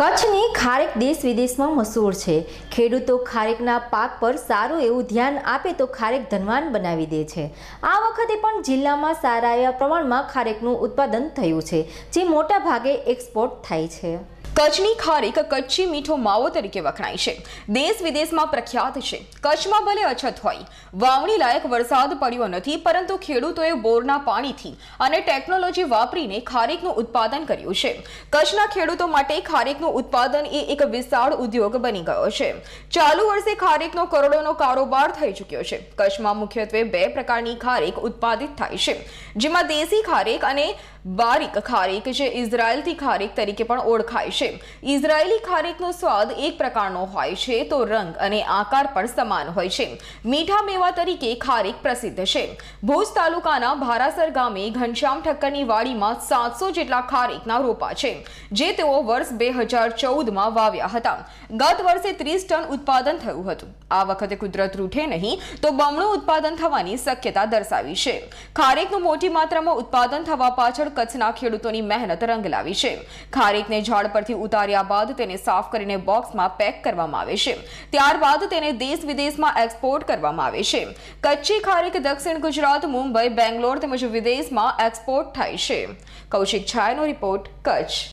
કચ્છની ખારેક દેશ વિદેશમાં મશહૂર છે ખેડૂતો ખારેકના પાક પર સારું એવું ધ્યાન આપે તો ખારેક ધનવાન બનાવી દે છે આ વખતે પણ જિલ્લામાં સારા એવા પ્રમાણમાં ખારેકનું ઉત્પાદન થયું છે જે મોટા ભાગે એક્સપોર્ટ થાય છે કચ્છની ખારેક કચ્છી મીઠો માવો તરીકે વખણાય છે દેશ વિદેશમાં પ્રખ્યાત છે કચ્છમાં ભલે અછત હોય વાવણી લાયક વરસાદ પડ્યો નથી પરંતુ ખેડૂતોએ બોરના પાણીથી અને ટેકનોલોજી વાપરીને ખારેકનું ઉત્પાદન કર્યું છે કચ્છના ખેડૂતો માટે ખારેકનું ઉત્પાદન એ એક વિશાળ ઉદ્યોગ બની ગયો છે ચાલુ વર્ષે ખારેકનો કરોડોનો કારોબાર થઈ ચૂક્યો છે કચ્છમાં મુખ્યત્વે બે પ્રકારની ખારેક ઉત્પાદિત થાય છે જેમાં દેશી ખારેક અને બારીક ખારેક જે ઇઝરાયલથી ખારેક તરીકે પણ ઓળખાય છે ઇઝરાયેલી ખારેકનો સ્વાદ એક પ્રકારનો હોય છે તો રંગ અને આકાર પણ સમાન હોય છે મીઠા મેવા તરીકે ખારેક પ્રસિદ્ધ છે ભુજ તાલુકાના ભારાસર ગામે ઘનશ્યામ ઠક્કરની વાડીમાં સાતસો જેટલા ખારેકના રોપા છે જે તેઓ વર્ષ બે હજાર હજાર ચૌદમાં વાવ્યા હતા ગત વર્ષે ત્રીસ ટન ઉત્પાદન થયું હતું આ વખતે કુદરત રૂઠે નહીં તો બમણું ઉત્પાદન થવાની શક્યતા દર્શાવી છે ખારેકનું મોટી માત્રામાં ઉત્પાદન થવા પાછળ કચ્છના ખેડૂતોની મહેનત રંગ લાવી છે ખારેકને ઝાડ પરથી ઉતાર્યા બાદ તેને સાફ કરીને બોક્સમાં પેક કરવામાં આવે છે ત્યારબાદ તેને દેશ વિદેશમાં એક્સપોર્ટ કરવામાં આવે છે કચ્છી ખારેક દક્ષિણ ગુજરાત મુંબઈ બેંગ્લોર તેમજ વિદેશમાં એક્સપોર્ટ થાય છે કૌશિક છાયનો રિપોર્ટ કચ્છ